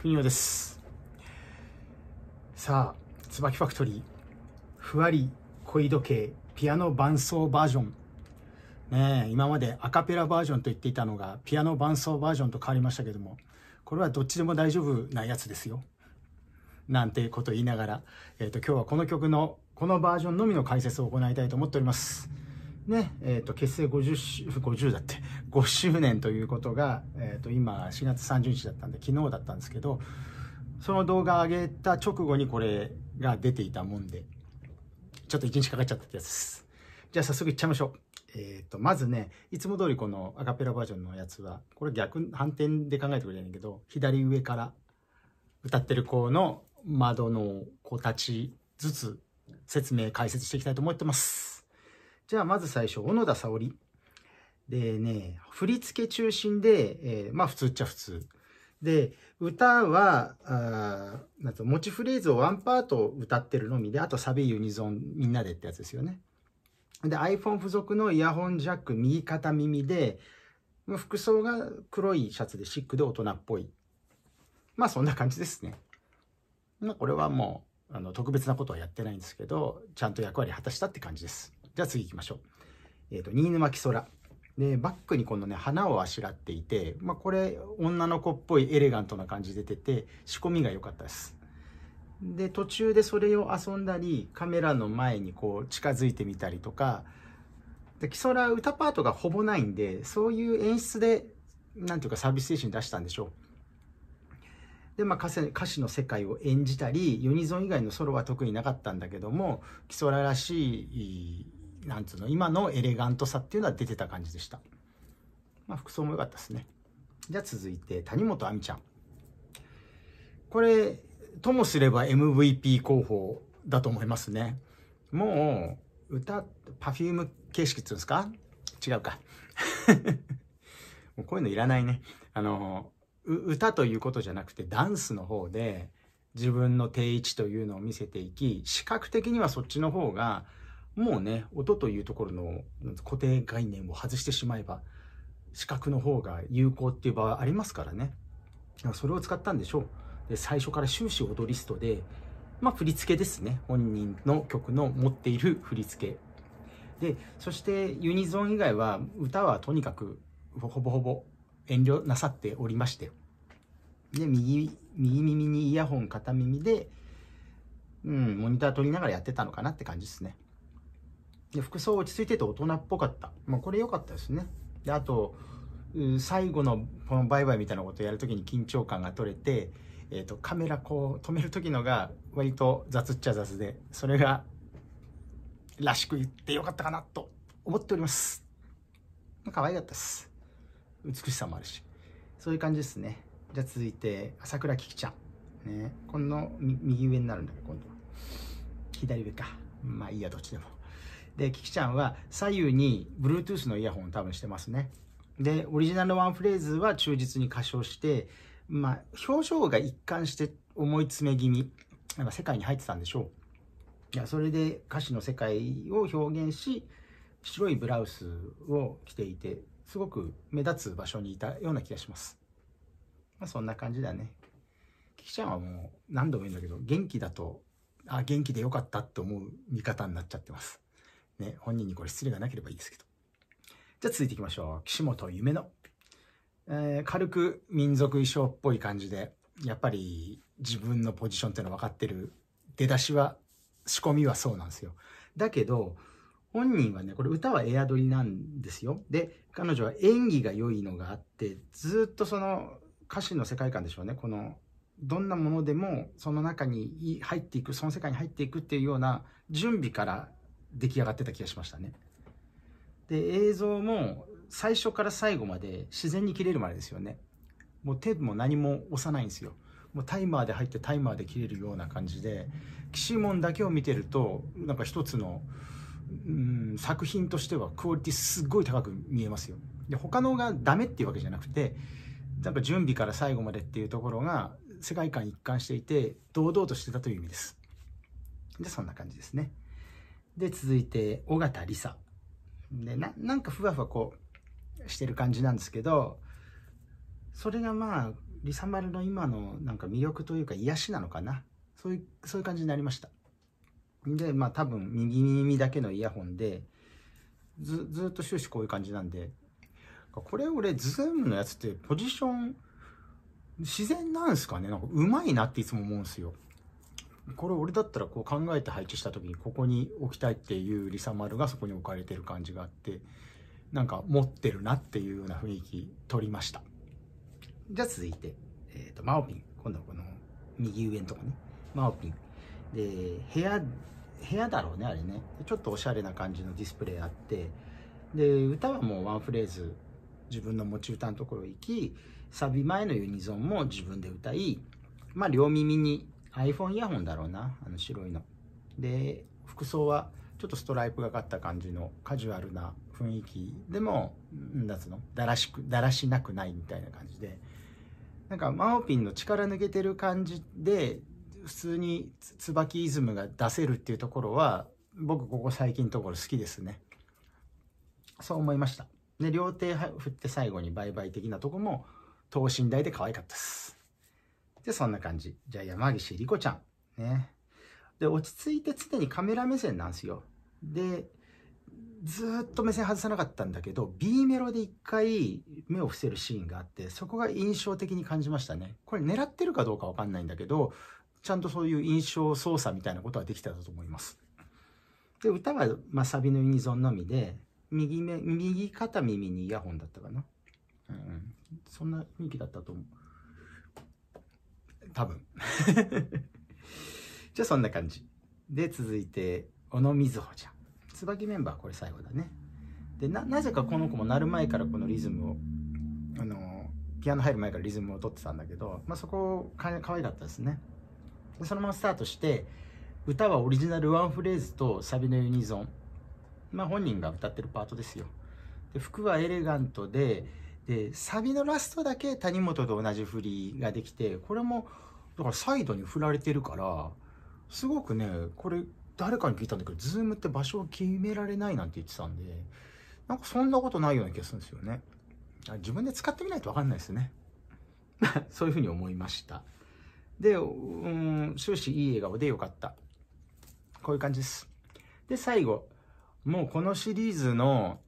金曜です。さあ、椿ファクトリー、ふわり恋時計、ピアノ伴奏バージョン。ねえ、今までアカペラバージョンと言っていたのが、ピアノ伴奏バージョンと変わりましたけども、これはどっちでも大丈夫なやつですよ。なんてこと言いながら、えっ、ー、と、今日はこの曲の、このバージョンのみの解説を行いたいと思っております。ね、えっ、ー、と、結成50、50だって、5周年ということが、えー、と今4月30日だったんで昨日だったんですけどその動画上げた直後にこれが出ていたもんでちょっと1日かかっちゃったってやつですじゃあ早速いっちゃいましょうえっ、ー、とまずねいつも通りこのアカペラバージョンのやつはこれ逆反転で考えてくれないんだけど左上から歌ってる子の窓の子たちずつ説明解説していきたいと思ってますじゃあまず最初小野田沙織でね、振り付け中心で、えー、まあ普通っちゃ普通。で、歌は、あなん持ちフレーズをワンパート歌ってるのみで、あとサビユニゾンみんなでってやつですよね。で、iPhone 付属のイヤホンジャック右肩耳で、服装が黒いシャツでシックで大人っぽい。まあそんな感じですね。まあこれはもう、あの、特別なことはやってないんですけど、ちゃんと役割果たしたって感じです。じゃあ次行きましょう。えっ、ー、と、新沼木空。でバックにこのね花をあしらっていて、まあ、これ女の子っぽいエレガントな感じで出てて仕込みが良かったですで途中でそれを遊んだりカメラの前にこう近づいてみたりとかでキソラ歌パートがほぼないんでそういう演出で何ていうかサービス精神出したんでしょうで、まあ歌、歌詞の世界を演じたりユニゾン以外のソロは特になかったんだけどもキソラらしいなんつうの、今のエレガントさっていうのは出てた感じでした。まあ、服装も良かったですね。じゃあ続いて、谷本亜美ちゃん。これ、ともすれば MVP 候補だと思いますね。もう、歌、パフューム形式ってうんですか違うか。もうこういうのいらないね。あの、歌ということじゃなくて、ダンスの方で、自分の定位置というのを見せていき、視覚的にはそっちの方が、もうね音というところの固定概念を外してしまえば視覚の方が有効っていう場合ありますからねそれを使ったんでしょうで最初から終始踊りストでまあ振り付けですね本人の曲の持っている振り付けでそしてユニゾン以外は歌はとにかくほぼほぼ遠慮なさっておりましてで右右耳にイヤホン片耳で、うん、モニター取りながらやってたのかなって感じですね。で服装落ち着いてて大人っぽかった。まあ、これ良かったですね。で、あと、最後のこのバイバイみたいなことをやるときに緊張感が取れて、えっ、ー、と、カメラこう止めるときのが割と雑っちゃ雑で、それが、らしく言ってよかったかなと思っております。可愛かったです。美しさもあるし。そういう感じですね。じゃあ続いて、朝倉ききちゃん。ね、この右上になるんだけど、今度は。左上か。まあいいや、どっちでも。で、キキちゃんは左右に Bluetooth のイヤホンを多分してますね。で、オリジナルワンフレーズは忠実に歌唱して、まあ、表情が一貫して思い詰め気味、なんか世界に入ってたんでしょう。いや、それで歌詞の世界を表現し、白いブラウスを着ていて、すごく目立つ場所にいたような気がします。まあ、そんな感じだね。キキちゃんはもう何度も言うんだけど、元気だと、あ、元気でよかったって思う見方になっちゃってます。ね、本人にこれ失礼がなければいいですけど。じゃあ続いていきましょう。岸本夢の。えー、軽く民族衣装っぽい感じで、やっぱり自分のポジションっていうのは分かってる。出だしは、仕込みはそうなんですよ。だけど、本人はね、これ歌はエアドリなんですよ。で、彼女は演技が良いのがあって、ずっとその歌詞の世界観でしょうね。この、どんなものでもその中に入っていく、その世界に入っていくっていうような準備から出来上がってた気がしましたねで映像も最初から最後まで自然に切れるまでですよねもう手も何も押さないんですよもうタイマーで入ってタイマーで切れるような感じで騎士門だけを見てるとなんか一つの、うん、作品としてはクオリティすっごい高く見えますよで他のがダメっていうわけじゃなくてやっぱ準備から最後までっていうところが世界観一貫していて堂々としてたという意味ですでそんな感じですねで、続いて、尾形梨沙。で、な、なんかふわふわこう、してる感じなんですけど、それがまあ、リサ丸の今のなんか魅力というか癒しなのかな。そういう、そういう感じになりました。で、まあ多分右耳だけのイヤホンで、ず、ずっと終始こういう感じなんで、これ俺、ズームのやつってポジション、自然なんですかねなんか上手いなっていつも思うんですよ。これ俺だったらこう考えて配置した時にここに置きたいっていうリサ丸がそこに置かれてる感じがあってなんか持ってるなっていうような雰囲気取りましたじゃあ続いて、えーと、マオピン今度はこの右上のとこねマオピンで部屋部屋だろうねあれねちょっとおしゃれな感じのディスプレイあってで歌はもうワンフレーズ自分の持ち歌のところ行きサビ前のユニゾンも自分で歌いまあ両耳に iPhone イヤホンだろうな、あの白いの。で、服装はちょっとストライプがかった感じのカジュアルな雰囲気でも、だつの、だらしく、だらしなくないみたいな感じで、なんか、マオピンの力抜けてる感じで、普通に椿イズムが出せるっていうところは、僕ここ最近のところ好きですね。そう思いました。で、両手振って最後にバイバイ的なとこも、等身大で可愛かったです。で、そんな感じ。じゃあ、山岸り子ちゃん。ね。で、落ち着いて常にカメラ目線なんですよ。で、ずっと目線外さなかったんだけど、B メロで一回目を伏せるシーンがあって、そこが印象的に感じましたね。これ狙ってるかどうかわかんないんだけど、ちゃんとそういう印象操作みたいなことはできんたと思います。で、歌は、まあ、サビのユニゾンのみで、右目、右肩耳にイヤホンだったかな。うん、そんな雰囲気だったと思う。多分 じゃあそんな感じで続いて小野瑞穂ちゃん椿メンバーこれ最後だねでなぜかこの子も鳴る前からこのリズムをあのピアノ入る前からリズムを取ってたんだけど、まあ、そこかかわいかったですねでそのままスタートして歌はオリジナルワンフレーズとサビのユニゾンまあ本人が歌ってるパートですよで服はエレガントででサビのラストだけ谷本と同じ振りができてこれもだからサイドに振られてるからすごくねこれ誰かに聞いたんだけどズームって場所を決められないなんて言ってたんでなんかそんなことないような気がするんですよね自分で使ってみないと分かんないですね そういうふうに思いましたでうん終始いい笑顔でよかったこういう感じですで最後もうこのシリーズの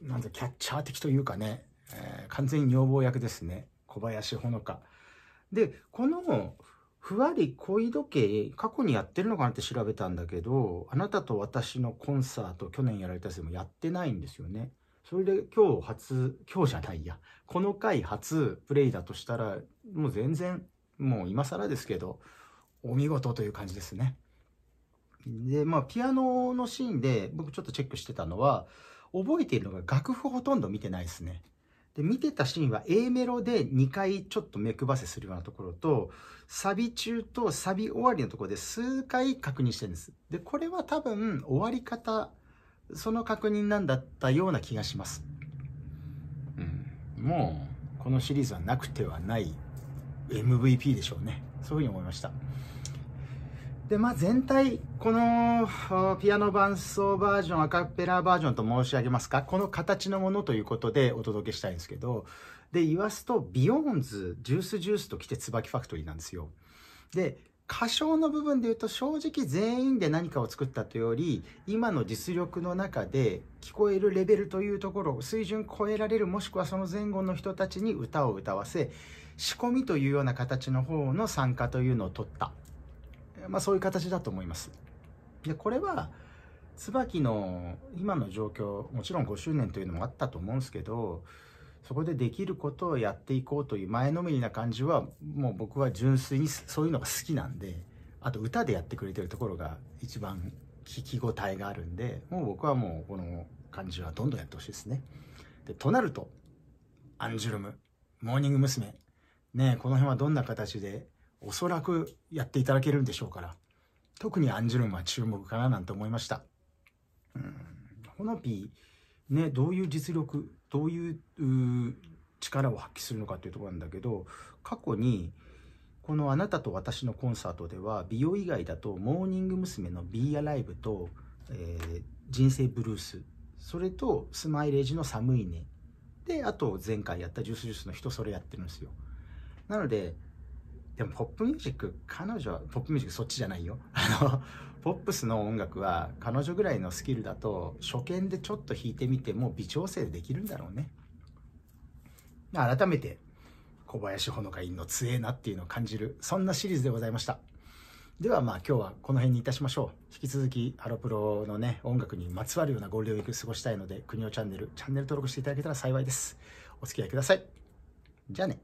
なんだキャッチャー的というかねえー、完全に女房役ですね。小林ほのか。で、この、ふわり恋時計、過去にやってるのかなって調べたんだけど、あなたと私のコンサート、去年やられたやつでもやってないんですよね。それで今日初、今日じゃないや、この回初プレイだとしたら、もう全然、もう今更ですけど、お見事という感じですね。で、まあ、ピアノのシーンで僕ちょっとチェックしてたのは、覚えているのが楽譜ほとんど見てないですね。で、見てたシーンは A メロで2回ちょっと目配せするようなところと、サビ中とサビ終わりのところで数回確認してるんです。で、これは多分終わり方、その確認なんだったような気がします。うん。もう、このシリーズはなくてはない MVP でしょうね。そういうふうに思いました。で、まあ、全体、このピアノ伴奏バージョン、アカペラバージョンと申し上げますか、この形のものということでお届けしたいんですけど、で、言わすと、ビヨーンズ、ジュースジュースと来て椿ファクトリーなんですよ。で、歌唱の部分で言うと正直全員で何かを作ったというより今の実力の中で聞こえるレベルというところ水準超えられるもしくはその前後の人たちに歌を歌わせ仕込みというような形の方の参加というのを取ったまあ、そういう形だと思います。でこれは椿の今の状況もちろん5周年というのもあったと思うんですけどそこでできることをやっていこうという前のめりな感じはもう僕は純粋にそういうのが好きなんであと歌でやってくれてるところが一番聞き応えがあるんでもう僕はもうこの感じはどんどんやってほしいですね。でとなるとアンジュルムモーニング娘。ねこの辺はどんな形でおそらくやっていただけるんでしょうから、特にアンジュルムは注目かななんて思いました。うん、ホノピー、ね、どういう実力、どういう力を発揮するのかというところなんだけど、過去に、このあなたと私のコンサートでは、美容以外だと、モーニング娘。の Be Alive と、えー、人生ブルース、それと、スマイレージの寒いね。で、あと、前回やったジュースジュースの人それやってるんですよ。なので、でもポップミュージック彼女はポップミュージックそっちじゃないよあのポップスの音楽は彼女ぐらいのスキルだと初見でちょっと弾いてみても微調整できるんだろうね改めて小林ほのかんの強えなっていうのを感じるそんなシリーズでございましたではまあ今日はこの辺にいたしましょう引き続きハロプロのね音楽にまつわるようなゴールデンウィーク過ごしたいので国をチャンネルチャンネル登録していただけたら幸いですお付き合いくださいじゃあね